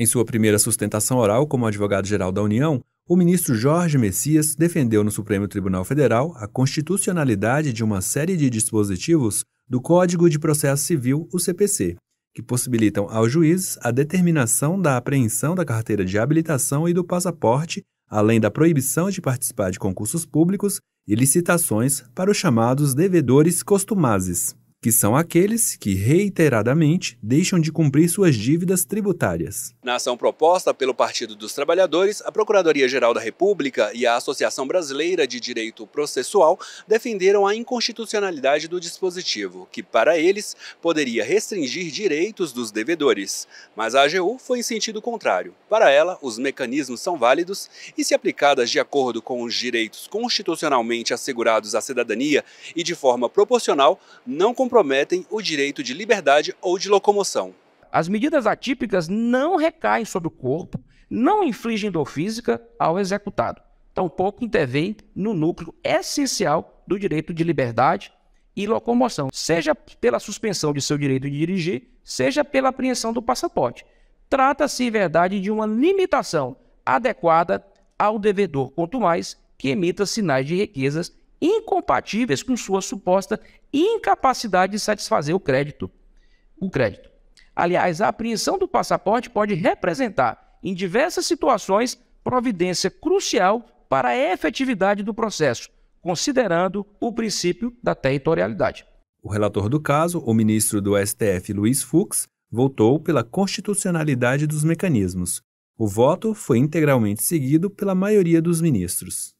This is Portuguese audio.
Em sua primeira sustentação oral como advogado-geral da União, o ministro Jorge Messias defendeu no Supremo Tribunal Federal a constitucionalidade de uma série de dispositivos do Código de Processo Civil, o CPC, que possibilitam ao juiz a determinação da apreensão da carteira de habilitação e do passaporte, além da proibição de participar de concursos públicos e licitações para os chamados devedores costumazes que são aqueles que reiteradamente deixam de cumprir suas dívidas tributárias. Na ação proposta pelo Partido dos Trabalhadores, a Procuradoria-Geral da República e a Associação Brasileira de Direito Processual defenderam a inconstitucionalidade do dispositivo, que para eles poderia restringir direitos dos devedores. Mas a AGU foi em sentido contrário. Para ela, os mecanismos são válidos e, se aplicadas de acordo com os direitos constitucionalmente assegurados à cidadania e de forma proporcional, não comprometem comprometem o direito de liberdade ou de locomoção. As medidas atípicas não recaem sobre o corpo, não infligem dor física ao executado, tampouco intervêm no núcleo essencial do direito de liberdade e locomoção, seja pela suspensão de seu direito de dirigir, seja pela apreensão do passaporte. Trata-se, em verdade, de uma limitação adequada ao devedor, quanto mais que emita sinais de riquezas incompatíveis com sua suposta incapacidade de satisfazer o crédito. O crédito. Aliás, a apreensão do passaporte pode representar, em diversas situações, providência crucial para a efetividade do processo, considerando o princípio da territorialidade. O relator do caso, o ministro do STF Luiz Fux, votou pela constitucionalidade dos mecanismos. O voto foi integralmente seguido pela maioria dos ministros.